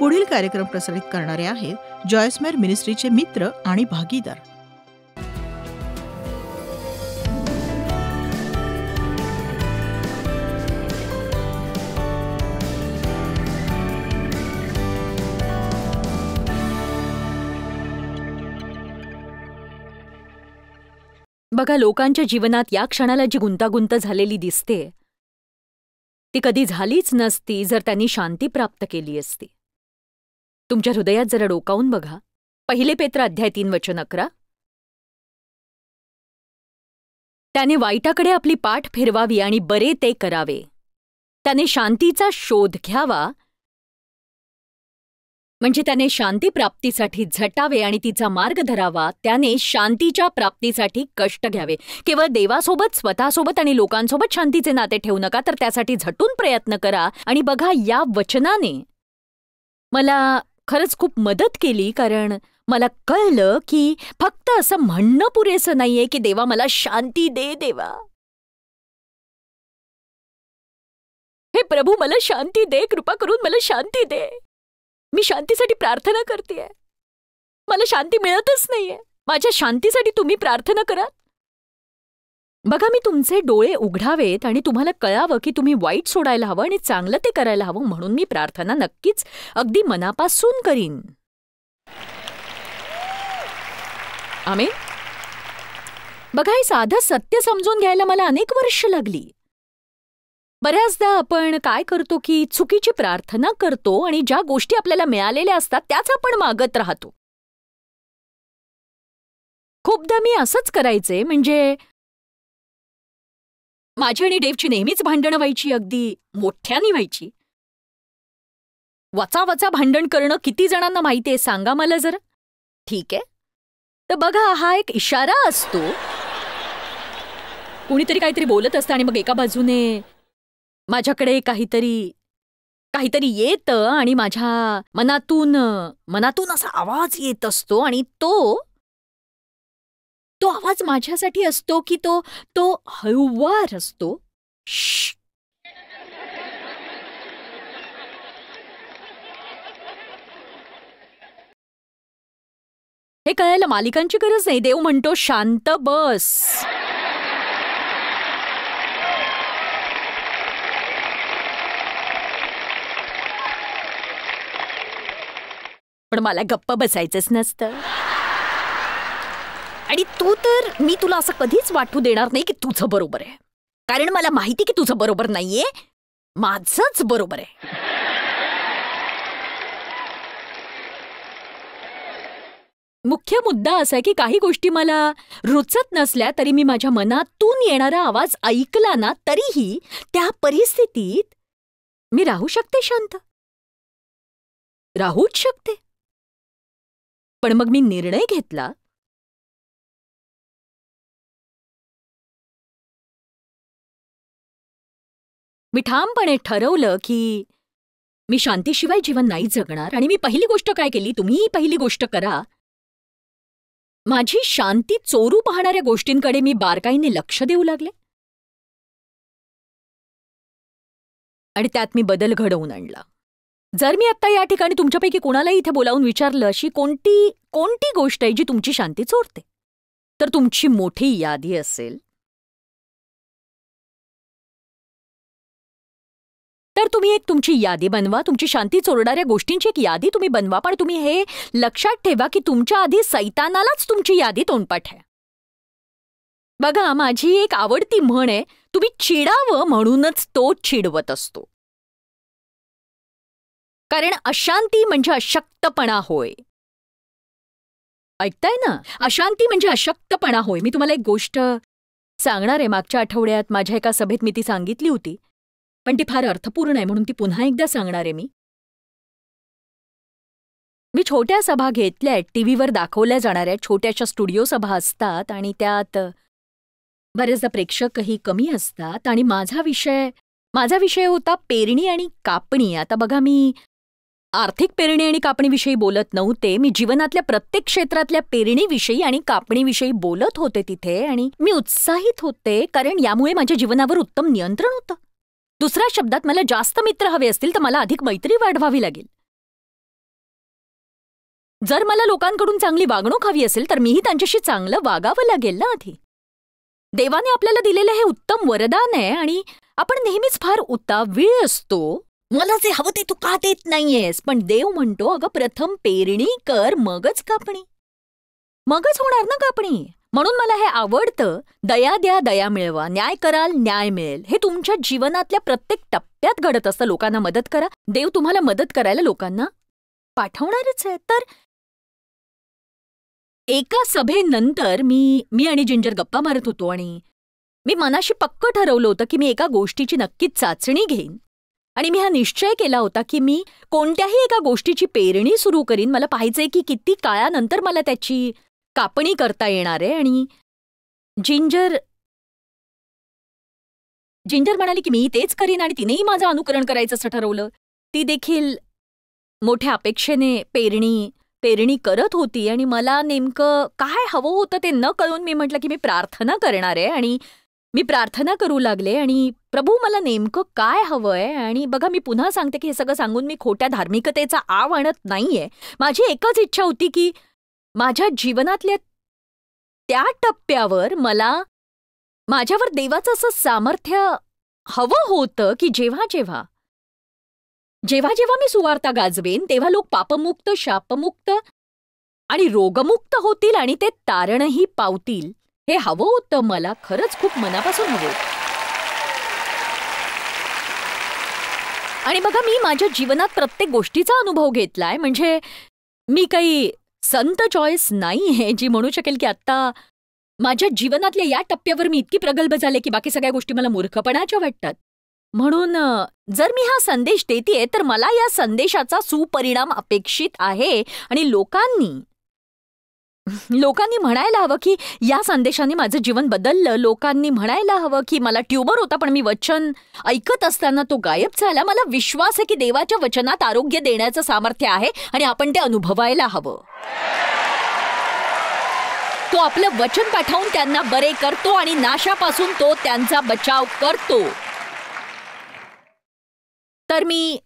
पुढील कार्यक्रम प्रसारित करणारे आहेत जॉयस्मेर मिनिस्ट्रीचे मित्र आणि भागीदार बघा लोकांच्या जीवनात या क्षणाला जी गुंतागुंत झालेली दिसते ती कधी झालीच नसती जर त्यांनी शांती प्राप्त केली असती तुमच्या हृदयात जरा डोकावून बघा पहिले पेत्र अध्याय तीन वचन अकरा त्याने वाईटाकडे आपली पाठ फिरवावी आणि बरे ते करावे त्याने शांतीचा शोध घ्यावा म्हणजे त्याने शांतीप्राप्तीसाठी झटावे आणि तिचा मार्ग धरावा त्याने शांतीच्या प्राप्तीसाठी कष्ट घ्यावे केवळ देवासोबत स्वतःसोबत आणि लोकांसोबत शांतीचे नाते ठेवू नका तर त्यासाठी झटून प्रयत्न करा आणि बघा या वचनाने मला खरंच खूप मदत केली कारण मला कळलं की फक्त असं म्हणणं पुरेसं नाहीये की देवा मला शांती दे देवा हे प्रभू मला शांती दे कृपा करून मला शांती दे मी शांतीसाठी प्रार्थना करते मला शांती मिळतच नाहीये माझ्या शांतीसाठी तुम्ही प्रार्थना करा बघा मी तुमचे डोळे उघडावेत आणि तुम्हाला कळावं की तुम्ही वाईट सोडायला हवं आणि चांगलं ते करायला हवं म्हणून मी प्रार्थना नक्कीच अगदी मनापासून करीन आम्ही बघा हे साधं सत्य समजून घ्यायला मला अनेक वर्ष लागली बऱ्याचदा आपण काय करतो की चुकीची प्रार्थना करतो आणि ज्या गोष्टी आपल्याला मिळालेल्या असतात त्याच आपण मागत राहतो खूपदा मी असंच करायचे म्हणजे माझी आणि डेव्हची नेहमीच भांडणं व्हायची अगदी मोठ्याने व्हायची वचा वचा भांडण करणं किती जणांना माहिती आहे सांगा मला जर ठीक आहे तर बघा हा एक इशारा असतो कुणीतरी काहीतरी बोलत असतं आणि मग एका बाजूने माझ्याकडे काहीतरी काहीतरी येतं आणि माझ्या मनातून मनातून असा आवाज येत असतो आणि तो तो आवाज माझ्यासाठी असतो की तो तो हळूवार असतो हे कळायला मालिकांची गरज नाही देव म्हणतो शांत बस पण मला गप्प बसायचंच नसतं आणि तू तर मी तुला असं कधीच वाटू देणार नाही की तुझं बरोबर आहे कारण मला माहिती की तुझं बरोबर नाहीये माझच बरोबर आहे मुख्य मुद्दा असा आहे की काही गोष्टी मला रुचत नसल्या तरी मी माझ्या मनातून येणारा आवाज ऐकला ना तरीही त्या परिस्थितीत मी राहू शकते शांत राहूच शकते पण मग मी निर्णय घेतला मी ठामपणे ठरवलं की मी शांतीशिवाय जीवन नाही जगणार आणि मी पहिली गोष्ट काय केली तुम्ही पहिली गोष्ट करा माझी शांती चोरू पाहणाऱ्या गोष्टींकडे मी बारकाईने लक्ष देऊ लागले आणि त्यात मी बदल घडवून आणला जर मी आत्ता या ठिकाणी तुमच्यापैकी कोणालाही इथे बोलावून विचारलं अशी कोणती कोणती गोष्ट आहे जी तुमची शांती चोरते तर तुमची मोठी यादी असेल तर तुम्ही एक तुमची यादी बनवा तुमची शांती चोरणाऱ्या गोष्टींची एक यादी तुम्ही बनवा पण तुम्ही हे लक्षात ठेवा की तुमच्या आधी सैतानालाच तुमची यादी तोंडपाठ आहे बघा माझी एक आवडती म्हण आहे तुम्ही चिडावं म्हणूनच तो चिडवत असतो कारण अशांती म्हणजे अशक्तपणा होय ऐकताय ना अशांती म्हणजे अशक्तपणा होय मी तुम्हाला एक गोष्ट सांगणार आहे मागच्या आठवड्यात माझ्या एका सभेत मी ती सांगितली होती पण ती फार अर्थपूर्ण आहे म्हणून ती पुन्हा एकदा सांगणार आहे मी मी छोट्या सभा घेतल्या आहेत टी व्हीवर दाखवल्या जाणाऱ्या छोट्याशा स्टुडिओ सभा असतात आणि त्यात बरेचदा प्रेक्षकही कमी असतात आणि माझा विषय माझा विषय होता पेरणी आणि कापणी आता बघा मी आर्थिक पेरणी आणि कापणीविषयी बोलत नव्हते मी जीवनातल्या प्रत्येक क्षेत्रातल्या पेरणीविषयी आणि कापणीविषयी बोलत होते तिथे आणि मी उत्साहित होते कारण यामुळे माझ्या जीवनावर उत्तम नियंत्रण होतं दुसऱ्या शब्दात मला जास्त मित्र हवे असतील तर मला अधिक मैत्री वाढवावी लागेल जर मला लोकांकडून चांगली वागणूक हवी असेल तर मीही त्यांच्याशी चांगलं वागावं लागेल ना आधी देवाने आपल्याला दिलेलं हे उत्तम वरदान आहे आणि आपण नेहमीच फार उतावीळ असतो मला जे हवं ते तू का देत नाहीयेस पण देव म्हणतो अगं प्रथम पेरणी कर मगच कापणी मगच होणार ना कापणी म्हणून मला हे आवडतं दया द्या दया मिळवा न्याय कराल न्याय मिळेल हे तुमच्या जीवनातल्या प्रत्येक टप्प्यात घडत असतं लोकांना मदत करा देव तुम्हाला मदत करायला लोकांना पाठवणारच आहे तर एका सभेनंतर मी मी आणि जिंजर गप्पा मारत होतो आणि मी मनाशी पक्क ठरवलं होतं की मी एका गोष्टीची नक्कीच चाचणी घेईन आणि मी हा निश्चय केला होता की मी कोणत्याही एका गोष्टीची पेरणी सुरू करीन मला पाहिजे की किती काळानंतर मला त्याची कापणी करता येणार आहे आणि जिंजर जिंजर म्हणाली की मी तेच करीन आणि तिनेही माझं अनुकरण करायचं असं ठरवलं ती देखील मोठ्या अपेक्षेने पेरणी पेरणी करत होती आणि मला नेमकं काय हवं होतं ते न कळून मी म्हटलं की मी प्रार्थना करणार आहे आणि मी प्रार्थना करू लागले आणि प्रभू मला नेमकं काय हवं आहे आणि बघा मी पुन्हा सांगते की हे सगळं सांगून मी खोट्या धार्मिकतेचा आव आणत नाही माझी एकच इच्छा होती की माझ्या जीवनातल्या त्या टप्प्यावर मला माझ्यावर देवाचं असं सामर्थ्य हवं होतं की जेव्हा जेव्हा जेव्हा जेव्हा मी सुवार्ता गाजवेन तेव्हा लोक पापमुक्त शापमुक्त आणि रोगमुक्त होतील आणि ते तारणही पावतील हे हवं होतं मला खरंच खूप मनापासून हवं आणि बघा मी माझ्या जीवनात प्रत्येक गोष्टीचा अनुभव घेतलाय म्हणजे मी काही संत चॉईस नाही आहे जी म्हणू शकेल की आत्ता माझ्या जीवनातल्या या टप्प्यावर मी इतकी प्रगल्भ झाले की बाकी सगळ्या गोष्टी मला मूर्खपणाच्या वाटतात म्हणून जर मी हा संदेश देते तर मला या संदेशाचा सुपरिणाम अपेक्षित आहे आणि लोकांनी लोकांनी म्हणायला हवं की या संदेशाने माझं जीवन बदललं लोकांनी म्हणायला हवं की मला ट्युबर होता पण मी वचन ऐकत असताना तो गायब झाला मला विश्वास आहे की देवाच्या वचनात आरोग्य देण्याचं सामर्थ्य आहे आणि आपण ते अनुभवायला हवं तो आपलं वचन पाठवून त्यांना बरे करतो आणि नाशापासून तो त्यांचा बचाव करतो तर मी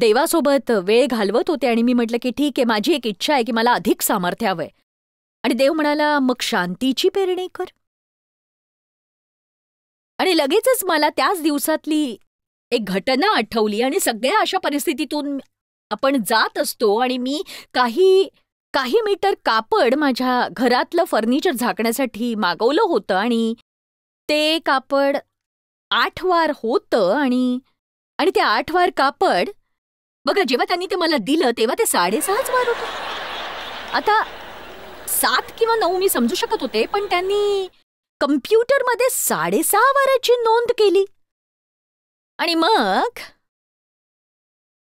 देवासोबत वेळ घालवत होते आणि मी म्हटलं की ठीक आहे माझी एक इच्छा आहे की मला अधिक सामर्थ्य हवंय आणि देव म्हणाला मग शांतीची पेरणी कर आणि लगेचच मला त्याच दिवसातली एक घटना आठवली आणि सगळ्या अशा परिस्थितीतून आपण जात असतो आणि मी काही काही मीटर कापड माझ्या घरातलं फर्निचर झाकण्यासाठी मागवलं होतं आणि ते कापड आठ वार होतं आणि आणि ते आठ वार कापड बघा जेव्हा त्यांनी ते मला दिलं तेव्हा ते साडेसहाच वार होत आता सात किंवा नऊ मी समजू शकत होते पण त्यांनी कम्प्युटरमध्ये साडेसहा वाराची नोंद केली आणि मग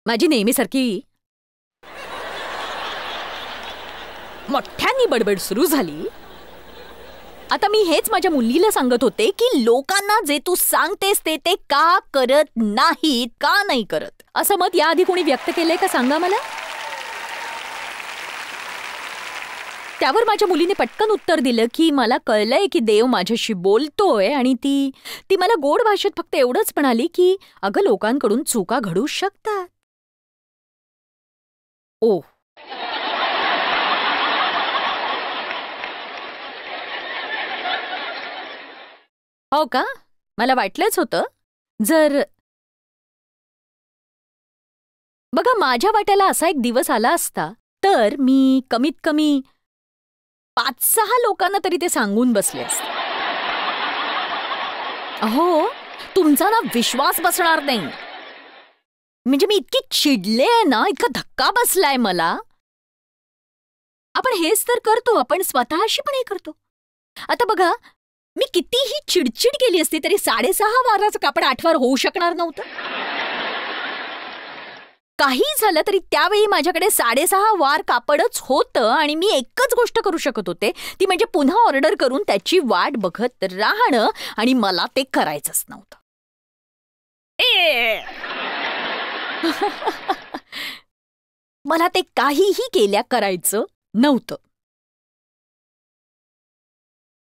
माझी नेहमीसारखी मोठ्यानी बडबड सुरू झाली आता मी हेच माझ्या मुलीला सांगत होते की लोकांना जे तू सांगतेस ते ते का करत नाहीत का नाही करत असं मत याआधी कोणी व्यक्त केलंय का सांगा मला त्यावर माझ्या मुलीने पटकन उत्तर दिलं की मला कळलंय की देव माझ्याशी बोलतोय आणि ती ती मला गोड भाषेत फक्त एवढंच म्हणाली की अगं लोकांकडून चुका घडू शकतात ओ हो का मला वाटलंच होतं जर बघा माझ्या वाट्याला असा एक दिवस आला असता तर मी कमीत कमी पाच सहा लोकांना तरी ते सांगून बसले असते अहो तुमचा ना विश्वास बसणार नाही म्हणजे मी इतकी चिडले ना इतका धक्का बसलाय मला आपण हेच तर करतो आपण स्वतःशी पण हे करतो आता बघा मी कितीही चिडचिड केली असती तरी साडेसहा वाराचं कापड आठवार होऊ शकणार नव्हतं काही झालं तरी त्यावेळी माझ्याकडे साडेसहा वार कापडच होतं आणि मी एकच गोष्ट करू शकत होते ती म्हणजे पुन्हा ऑर्डर करून त्याची वाट बघत राहणं आणि मला ते करायचंच नव्हतं ए मला ते काहीही केल्या करायचं नव्हतं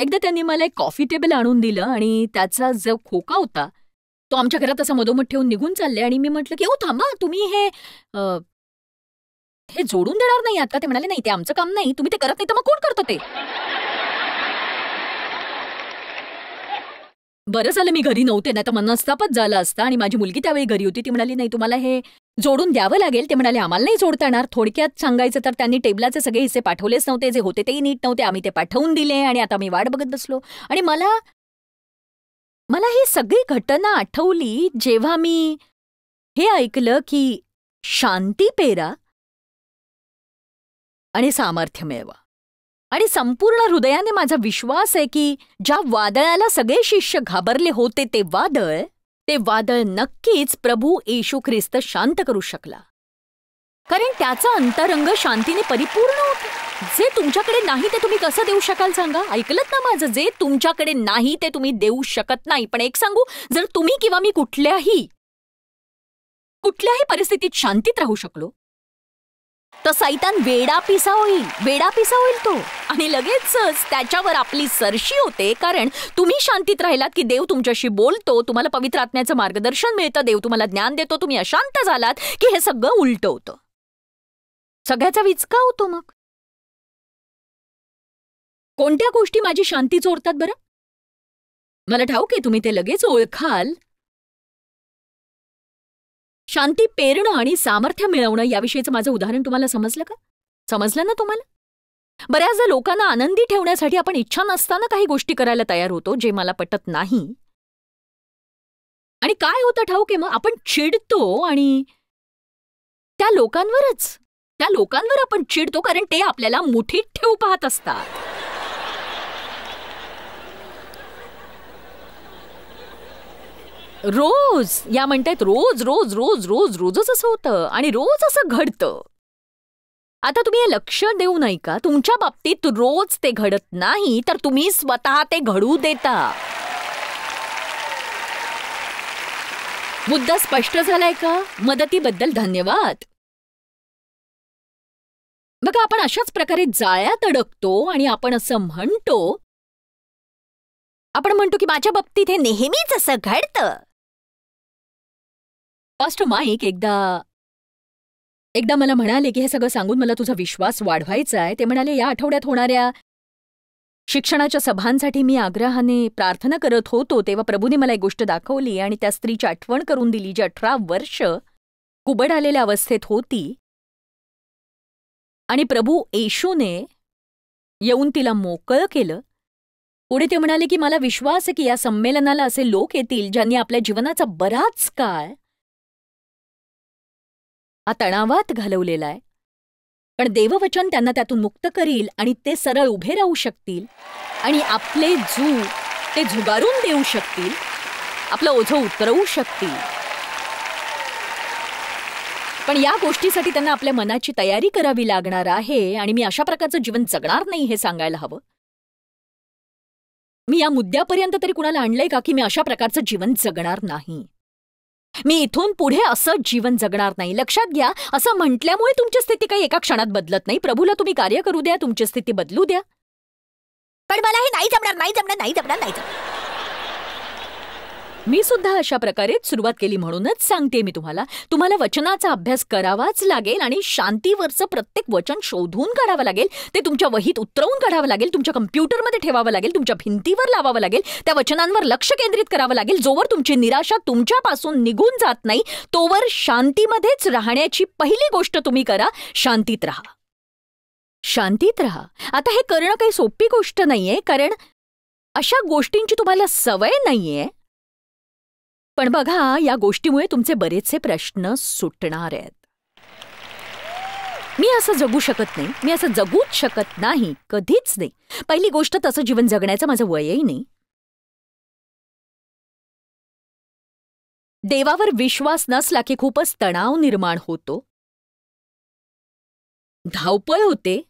एकदा त्यांनी मला एक कॉफी टेबल आणून दिलं आणि त्याचा जो खोका होता तो आमच्या घरात असं मधोमध ठेवून निघून चालले आणि मी म्हटलं की ओ थांबा तुम्ही हे हे जोडून देणार नाही आता ते म्हणाले नाही ते आमचं काम नाही तुम्ही ते करत नाही तर मग कोण करतं ते बरं झालं मी घरी नव्हते नाही तर मनस्तापच झाला असता आणि माझी मुलगी त्यावेळी घरी होती ती म्हणाली नाही तुम्हाला हे जोडून द्यावं लागेल ते म्हणाले आम्हाला नाही जोडता येणार थोडक्यात सांगायचं तर त्यांनी टेबलाचे सगळे हिस्से पाठवलेच नव्हते जे होते तेही नीट नव्हते आम्ही ते पाठवून दिले आणि आता मी वाट बघत बसलो आणि मला मला ही सगळी घटना आठवली जेव्हा मी हे ऐकलं की शांती पेरा आणि सामर्थ्य मिळवा आणि संपूर्ण हृदयाने माझा विश्वास आहे की ज्या वादळाला सगळे शिष्य घाबरले होते ते वादळ ते वादळ नक्कीच प्रभू येशू ख्रिस्त शांत करू शकला कारण त्याचं अंतरंग शांतीने परिपूर्ण होतं जे तुमच्याकडे नाही ते तुम्ही कसं देऊ शकाल सांगा ऐकलत ना माझं जे तुमच्याकडे नाही ते तुम्ही देऊ शकत नाही पण एक सांगू जर तुम्ही किंवा मी कुठल्याही कुठल्याही परिस्थितीत शांतीत राहू शकलो तर सैतान वेडा पिसा होईल वेडा पिसा होईल तो आणि लगेचच त्याच्यावर आपली सरशी होते कारण तुम्ही शांतीत राहिलात की देव तुमच्याशी बोलतो तुम्हाला पवित्र आत्म्याचं मार्गदर्शन मिळतं देव तुम्हाला ज्ञान देतो तुम्ही अशांत झालात की हे सगळं उलट होतं सगळ्याचा विचका होतो मग कोणत्या गोष्टी माझी शांती चोरतात बरं मला ठाऊक आहे तुम्ही ते लगेच ओळखाल शांती पेरणं आणि सामर्थ्य मिळवणं याविषयीचं माझं उदाहरण तुम्हाला समजलं का समजलं ना तुम्हाला बऱ्याचदा लोकांना आनंदी ठेवण्यासाठी आपण इच्छा नसताना काही गोष्टी करायला तयार होतो जे मला पटत नाही आणि काय होतं ठाऊक मग आपण चिडतो आणि त्या लोकांवरच त्या लोकांवर आपण चिडतो कारण ते आपल्याला मुठीत ठेवू पाहत असतात रोज या म्हणतात रोज रोज रोज रोज रोजच असं होतं आणि रोज असं घडतं आता तुम्ही हे लक्ष देऊ नाही का तुमच्या बाबतीत रोज ते घडत नाही तर तुम्ही स्वतः ते घडू देता मुद्दा स्पष्ट झालाय का मदतीबद्दल धन्यवाद बघा आपण अशाच प्रकारे जाळ्यात अडकतो आणि आपण असं म्हणतो आपण म्हणतो की माझ्या बाबतीत हे नेहमीच असं घडतं फास्ट माईक एकदा एकदा मला म्हणाले की हे सगळं सांगून मला तुझा विश्वास वाढवायचा आहे ते म्हणाले या आठवड्यात होणाऱ्या शिक्षणाच्या सभांसाठी मी आग्रहाने प्रार्थना करत होतो तेव्हा प्रभूने मला एक गोष्ट दाखवली आणि त्या स्त्रीची आठवण करून दिली जी अठरा वर्ष कुबड आलेल्या अवस्थेत होती आणि प्रभू येशूने येऊन तिला मोकळं केलं पुढे ते म्हणाले की मला विश्वास आहे की या संमेलनाला असे लोक येतील ज्यांनी आपल्या जीवनाचा बराच काळ हा तणावात घालवलेला आहे पण देववचन त्यांना त्यातून मुक्त करील आणि ते सरळ उभे राहू शकतील आणि आपले जू ते झुगारून देऊ शकतील आपलं ओझं उतरवू शकतील पण या गोष्टीसाठी त्यांना आपल्या मनाची तयारी करावी लागणार आहे आणि मी अशा प्रकारचं जीवन जगणार नाही हे सांगायला हवं मी या मुद्द्यापर्यंत तरी कुणाला आणलंय का की मी अशा प्रकारचं जीवन जगणार नाही मी इथून पुढे असं जीवन जगणार नाही लक्षात घ्या असं म्हटल्यामुळे तुमची स्थिती काही एका क्षणात बदलत नाही प्रभूला तुम्ही कार्य करू द्या तुमची स्थिती बदलू द्या पण मला हे नाही जमणार नाही जमणार नाही जमणार नाही जमणार मी सुद्धा अशा प्रकारेच सुरुवात केली म्हणूनच सांगते मी तुम्हाला तुम्हाला वचनाचा अभ्यास करावाच लागेल आणि शांतीवरचं प्रत्येक वचन शोधून काढावं लागेल ते तुमच्या वहीत उतरवून काढावं लागेल तुमच्या कम्प्युटरमध्ये ठेवावं लागेल तुमच्या भिंतीवर लावावं लागेल त्या वचनांवर लक्ष केंद्रित करावं लागेल जोवर तुमची निराशा तुमच्यापासून निघून जात नाही तोवर शांतीमध्येच राहण्याची पहिली गोष्ट तुम्ही करा शांतीत राहा शांतीत राहा आता हे करणं काही सोपी गोष्ट नाहीये कारण अशा गोष्टींची तुम्हाला सवय नाहीये पण बघा या गोष्टीमुळे तुमचे बरेचसे प्रश्न सुटणार आहेत मी असं जगू शकत नाही मी असं जगूच शकत नाही कधीच नाही पहिली गोष्ट तसं जीवन जगण्याचं माझं वयही नाही देवावर विश्वास नसला की खूपच तणाव निर्माण होतो धावपळ होते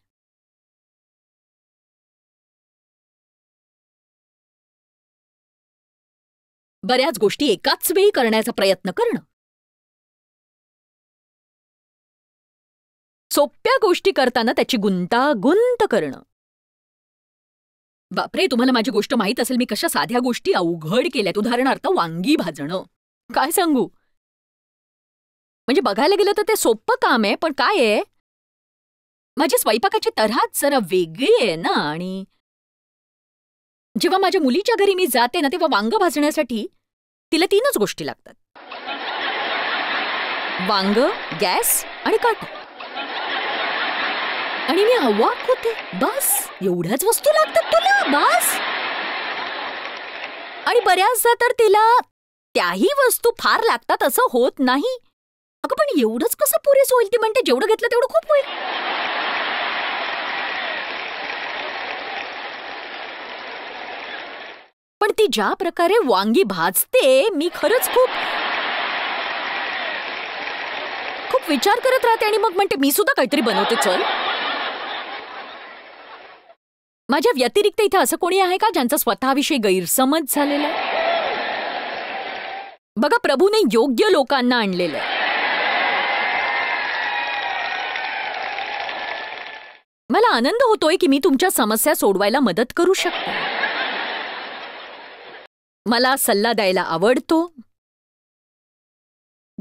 बऱ्याच गोष्टी एकाच वेळी करण्याचा प्रयत्न करणं सोप्या गोष्टी करताना त्याची गुंतागुंत करणं बापरे तुम्हाला माझी गोष्ट माहीत असेल मी कशा साध्या गोष्टी अवघड केल्यात उदाहरणार्थ वांगी भाजणं काय सांगू म्हणजे बघायला गेलं तर ते सोपं काम आहे पण काय आहे माझी स्वयंपाकाची तऱ्हाच जरा वेगळी आहे ना आणि जेव्हा माझ्या मुलीच्या घरी मी जाते ना तेव्हा वांग भाजण्यासाठी तिला तीनच गोष्टी लागतात वांग गॅस आणि काटा आणि मी अवाक होते बस एवढ्याच वस्तू लागतात तुला बस आणि बऱ्याचदा तर तिला त्याही वस्तू फार लागतात असं होत नाही अगं पण एवढंच कसं पुरेस होईल ती म्हणते जेवढं घेतलं तेवढं खूप होईल पण ती ज्या प्रकारे वांगी भाजते मी खरंच खूप खूप विचार करत राहते आणि मग म्हणते मी सुद्धा काहीतरी बनवते चल माझ्या व्यतिरिक्त इथे असं कोणी आहे का ज्यांचा स्वतःविषयी गैरसमज झालेला बघा प्रभूने योग्य लोकांना आणलेलं मला आनंद होतोय की मी तुमच्या समस्या सोडवायला मदत करू शकते मला सल्ला द्यायला आवडतो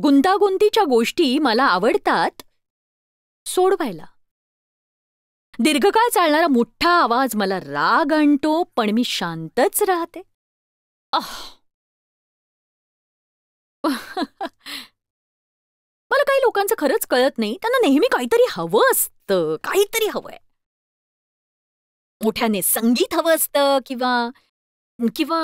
गुंतागुंतीच्या गोष्टी मला आवडतात सोडवायला दीर्घकाळ चालणारा मोठा आवाज मला राग आणतो पण मी शांतच राहते मला काही लोकांचं खरंच कळत नाही त्यांना नेहमी काहीतरी हवं असतं काहीतरी हवंय मोठ्याने संगीत हवं असतं किंवा किंवा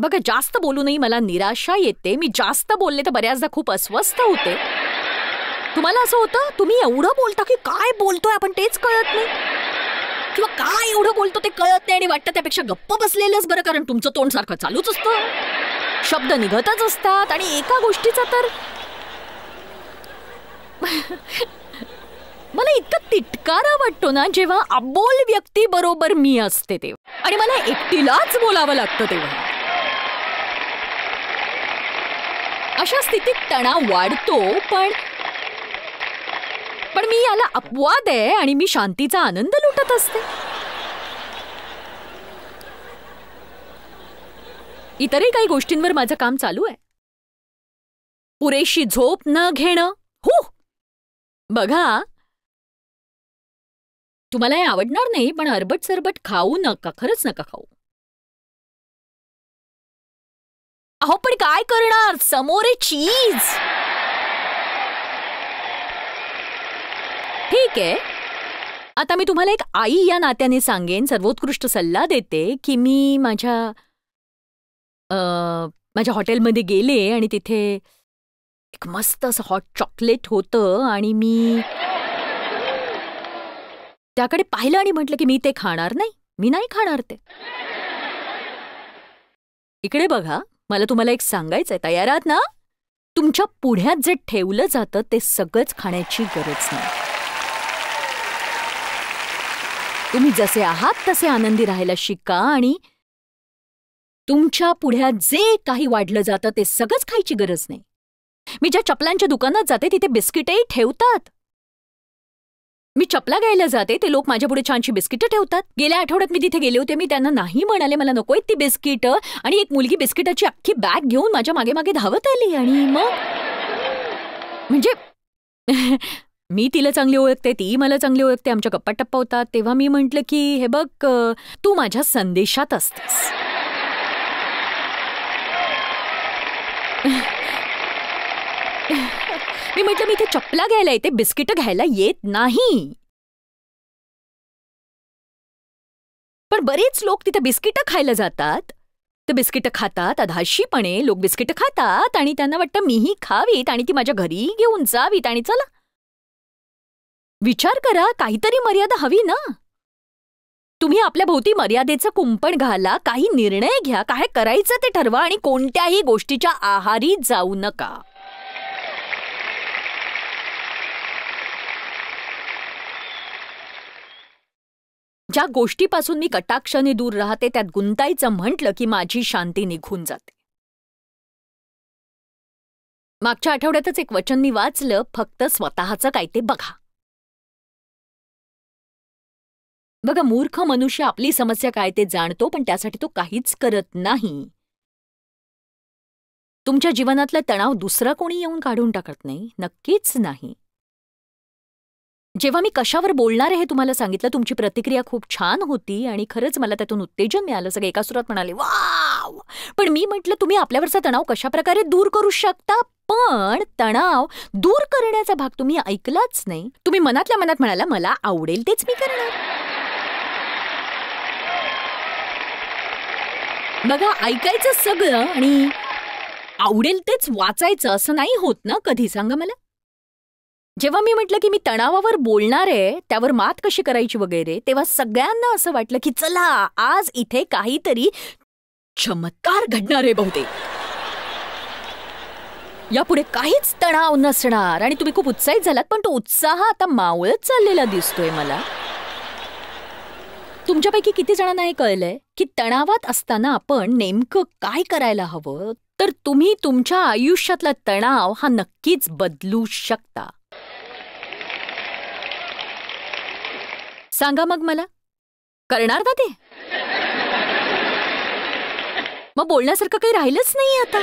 बघा जास्त बोलूनही मला निराशा येते मी जास्त बोलले तर बऱ्याचदा खूप अस्वस्थ होते तुम्हाला असं होतं तुम्ही एवढं बोलता की काय बोलतोय आपण तेच कळत नाही किंवा काय एवढं बोलतो ते कळत नाही आणि वाटतं त्यापेक्षा गप्प बसलेलंच बरं कारण तुमचं तोंड सारखं चालूच असतं शब्द निघतच असतात आणि एका गोष्टीचा तर मला इतकं तिटकारा वाटतो ना जेव्हा अबोल व्यक्ती बरोबर मी असते तेव्हा आणि मला एकटीलाच बोलावं लागतं तेव्हा अशा स्थितीत तणाव वाढतो पण पण मी याला अपवाद आहे आणि मी शांतीचा आनंद लुटत असते इतरही काही गोष्टींवर माझं काम चालू आहे पुरेशी झोप न घेणं हो बघा तुम्हाला हे आवडणार नाही पण अरबट सरबट खाऊ नका खरंच नका खाऊ अहो पण काय करणार समोर चीज ठीक आहे आता मी तुम्हाला एक आई या नात्याने सांगेन सर्वोत्कृष्ट सल्ला देते की मी माझ्या माझ्या हॉटेलमध्ये गेले आणि तिथे एक मस्त असं हॉट चॉकलेट होतं आणि मी त्याकडे पाहिलं आणि म्हटलं की मी ते खाणार नाही मी नाही खाणार ते इकडे बघा मला तुम्हाला एक सांगायचंय तयार आहात ना तुमच्या पुढ्यात जे ठेवलं जातं ते सगळंच खाण्याची गरज नाही तुम्ही जसे आहात तसे आनंदी राहायला शिका आणि तुमच्या पुढ्यात जे काही वाढलं जातं ते सगळंच खायची गरज नाही मी ज्या चपलांच्या दुकानात जाते तिथे बिस्किटही ठेवतात मी चपला घ्यायला जाते ते लोक माझ्या पुढे छानशी बिस्किटं ठेवतात गेल्या आठवड्यात मी तिथे गेले होते मी त्यांना नाही म्हणाले मला नकोय ती बिस्किट आणि एक मुलगी बिस्किटाची अख्खी बॅग घेऊन माझ्या मागे मागे धावत आली आणि मग म्हणजे मी तिला चांगली ओळखते ती मला चांगली ओळखते आमच्या गप्पा टप्पा होतात तेव्हा मी म्हंटल की हे बघ तू माझ्या संदेशात असतेस मी म्हटलं मी इथे चपला घ्यायला येते बिस्किट घ्यायला येत नाही पण बरेच लोक तिथे बिस्किट खायला जातात तर बिस्किटं खातात अधाशीपणे लोक बिस्किट खातात आणि त्यांना वाटतं मीही खावीत आणि ती माझ्या घरी घेऊन जावीत आणि चला विचार करा काहीतरी मर्यादा हवी ना तुम्ही आपल्या भोवती मर्यादेचं कुंपण घाला काही निर्णय घ्या काय करायचं ते ठरवा आणि कोणत्याही गोष्टीच्या आहारी जाऊ नका ज्या गोष्टीपासून मी कटाक्षाने दूर राहते त्यात गुंतायचं म्हटलं की माझी शांती निघून जाते मागच्या आठवड्यातच एक वचन मी वाचलं फक्त स्वतःचं काय ते बघा बघा मूर्ख मनुष्य आपली समस्या काय ते जाणतो पण त्यासाठी तो काहीच करत नाही तुमच्या जीवनातला तणाव दुसरा कोणी येऊन काढून टाकत नाही नक्कीच नाही जेव्हा मी कशावर बोलणार आहे हे तुम्हाला सांगितलं तुमची प्रतिक्रिया खूप छान होती आणि खरंच मला त्यातून उत्तेजन मिळालं सगळं एका सुरात म्हणाले वाव पण मी म्हटलं तुम्ही आपल्यावरचा तणाव कशाप्रकारे दूर करू शकता पण तणाव दूर करण्याचा भाग तुम्ही ऐकलाच नाही तुम्ही मनातल्या मनात म्हणाला मला आवडेल तेच मी करणार बघा ऐकायचं सगळं आणि आवडेल तेच वाचायचं असं नाही होत ना कधी सांगा मला जेव्हा मी म्हटलं की मी तणावावर बोलणार आहे त्यावर मात कशी करायची वगैरे तेव्हा सगळ्यांना असं वाटलं की चला आज इथे काहीतरी चमत्कार घडणार आहे बहुतेक यापुढे काहीच तणाव नसणार आणि तुम्ही खूप उत्साहित झालात पण तो उत्साह आता मावळत चाललेला दिसतोय मला तुमच्यापैकी किती जणांना हे कळलंय की तणावात असताना आपण नेमकं काय करायला हवं तर तुम्ही तुमच्या आयुष्यातला तणाव हा नक्कीच बदलू शकता सांगा मग मला करणार का ते मग बोलण्यासारखं काही राहिलंच नाही आता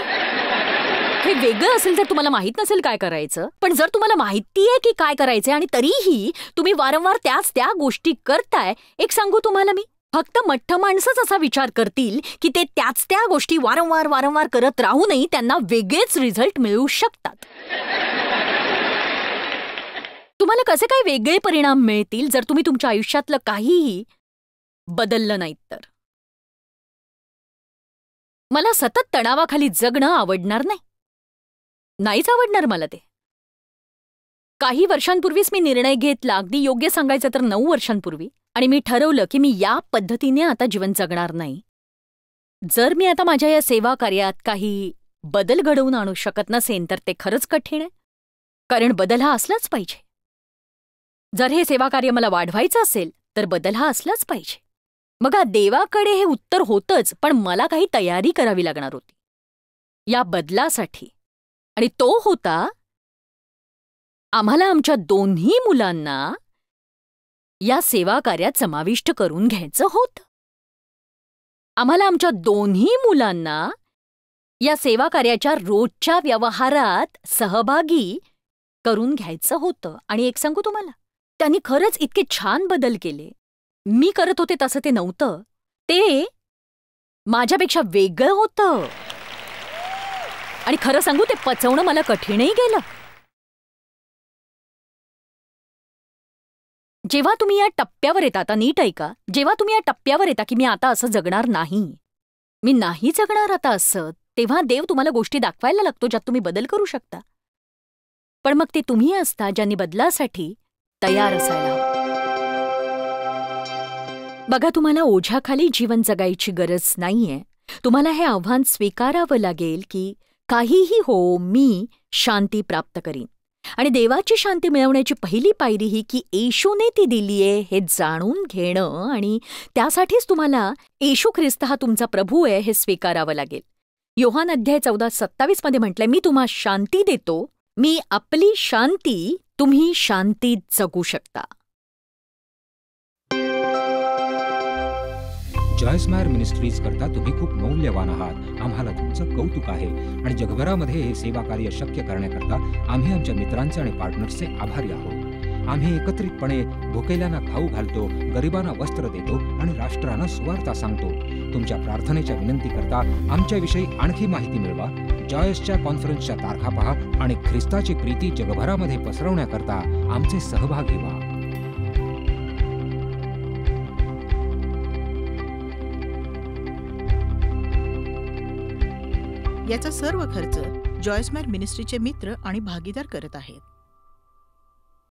हे वेगळं असेल तर तुम्हाला माहीत नसेल काय करायचं पण जर तुम्हाला माहिती आहे की काय करायचंय आणि तरीही तुम्ही वारंवार त्याच त्या गोष्टी करताय एक सांगू तुम्हाला मी फक्त मठ्ठ माणसंच असा विचार करतील की ते त्याच त्या गोष्टी वारंवार वारंवार करत राहूनही त्यांना वेगळेच रिझल्ट मिळू शकतात तुम्हाला कसे काही वेगळे परिणाम मिळतील जर तुम्ही तुमच्या आयुष्यातलं काहीही बदललं नाहीत तर मला सतत तणावाखाली जगणं आवडणार नाही नाहीच आवडणार मला ते काही वर्षांपूर्वीच मी निर्णय घेतला अगदी योग्य सांगायचं तर नऊ वर्षांपूर्वी आणि मी ठरवलं की मी या पद्धतीने आता जीवन जगणार नाही जर मी आता माझ्या या सेवा कार्यात काही बदल घडवून आणू शकत नसेन तर ते खरंच कठीण आहे कारण बदल हा असलाच पाहिजे जर हे सेवाकार्य मला वाढवायचं असेल तर बदल हा असलाच पाहिजे बघा देवाकडे हे उत्तर होतंच पण मला काही तयारी करावी लागणार होती या बदलासाठी आणि तो होता आम्हाला आमच्या दोन्ही मुलांना या सेवा कार्यात समाविष्ट करून घ्यायचं होतं आम्हाला आमच्या दोन्ही मुलांना या सेवा कार्याच्या रोजच्या व्यवहारात सहभागी करून घ्यायचं होतं आणि एक सांगू तुम्हाला त्यांनी खरंच इतके छान बदल केले मी करत होते तसं ते नव्हतं ते माझ्यापेक्षा वेगळं होतं आणि खरं सांगू ते पचवणं मला कठीणही गेलं जेव्हा तुम्ही या टप्प्यावर येता आता नीट ऐका जेव्हा तुम्ही या टप्प्यावर येता की मी आता असं जगणार नाही मी नाही जगणार आता असं तेव्हा देव तुम्हाला गोष्टी दाखवायला लागतो ज्यात तुम्ही बदल करू शकता पण मग ते तुम्ही असता ज्यांनी बदलासाठी तयार असायला बघा तुम्हाला ओझ्याखाली जीवन जगायची गरज नाहीये तुम्हाला हे आव्हान स्वीकारावं लागेल की काहीही हो मी शांती प्राप्त करीन आणि देवाची शांती मिळवण्याची पहिली पायरी ही की येशूने ती दिलीये हे जाणून घेणं आणि त्यासाठीच तुम्हाला येशू ख्रिस्त हा तुमचा प्रभू आहे हे स्वीकारावं लागेल योहान अध्याय चौदा सत्तावीसमध्ये म्हटलंय मी तुम्हाला शांती देतो मी आपली शांती तुम्ही शांतीत जगू शकता जॉयस्मायर मिनिस्ट्रीज करता तुम्ही खूप मौल्यवान आहात आम्हाला तुमचं कौतुक आहे आणि जगभरामध्ये हे सेवा कार्य शक्य करण्याकरता आम्ही आमच्या मित्रांचे आणि पार्टनर्सचे आभारी आहोत आम्ही एकत्रितपणे भुकेल्यांना खाऊ घालतो गरिबांना वस्त्र देतो आणि राष्ट्रांना सुवार्ता सांगतो तुमच्या प्रार्थनेच्या विनंती करता आमच्याविषयी आणखी माहिती मिळवा जॉयसच्या कॉन्फरन्सच्या तारखा पहा आणि ख्रिस्ताची प्रीती जगभरामध्ये पसरवण्याकरता आमचे सहभागी व्हा याचा सर्व खर्च जॉयसमॅन मिनिस्ट्रीचे मित्र आणि भागीदार करत आहेत